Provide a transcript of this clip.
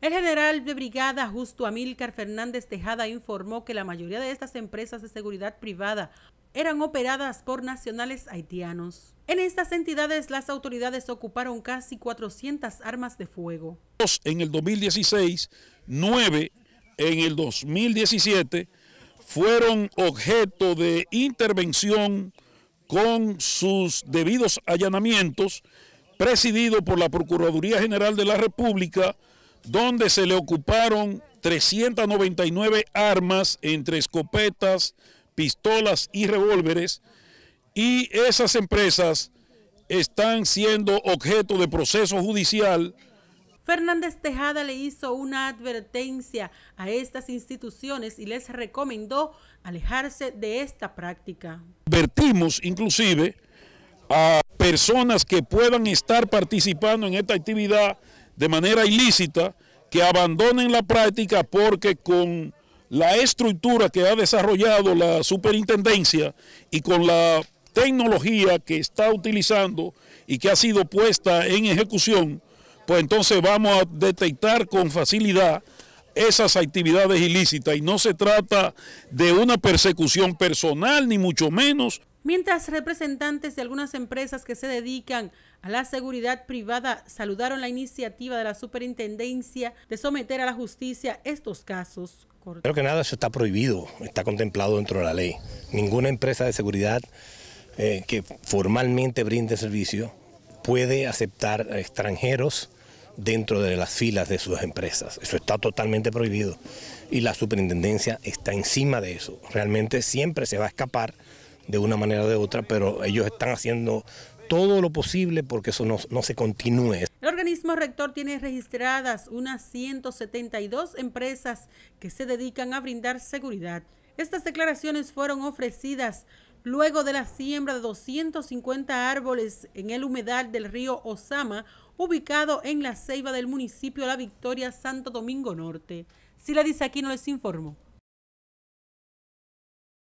El general de brigada Justo Amílcar Fernández Tejada informó que la mayoría de estas empresas de seguridad privada eran operadas por nacionales haitianos. En estas entidades las autoridades ocuparon casi 400 armas de fuego. En el 2016, nueve en el 2017 fueron objeto de intervención con sus debidos allanamientos presidido por la Procuraduría General de la República donde se le ocuparon 399 armas entre escopetas, pistolas y revólveres, y esas empresas están siendo objeto de proceso judicial. Fernández Tejada le hizo una advertencia a estas instituciones y les recomendó alejarse de esta práctica. Advertimos inclusive a personas que puedan estar participando en esta actividad de manera ilícita que abandonen la práctica porque con la estructura que ha desarrollado la superintendencia y con la tecnología que está utilizando y que ha sido puesta en ejecución, pues entonces vamos a detectar con facilidad esas actividades ilícitas y no se trata de una persecución personal, ni mucho menos, Mientras representantes de algunas empresas que se dedican a la seguridad privada saludaron la iniciativa de la superintendencia de someter a la justicia estos casos. Creo que nada, eso está prohibido, está contemplado dentro de la ley. Ninguna empresa de seguridad eh, que formalmente brinde servicio puede aceptar a extranjeros dentro de las filas de sus empresas. Eso está totalmente prohibido y la superintendencia está encima de eso. Realmente siempre se va a escapar de una manera o de otra, pero ellos están haciendo todo lo posible porque eso no, se continúe. El organismo rector tiene registradas unas 172 empresas que se dedican a brindar seguridad. Estas declaraciones fueron ofrecidas luego de la siembra de 250 árboles en el humedal del río Osama, ubicado en la ceiba del municipio La Victoria, Santo Domingo Norte. Si la dice aquí, no les informo.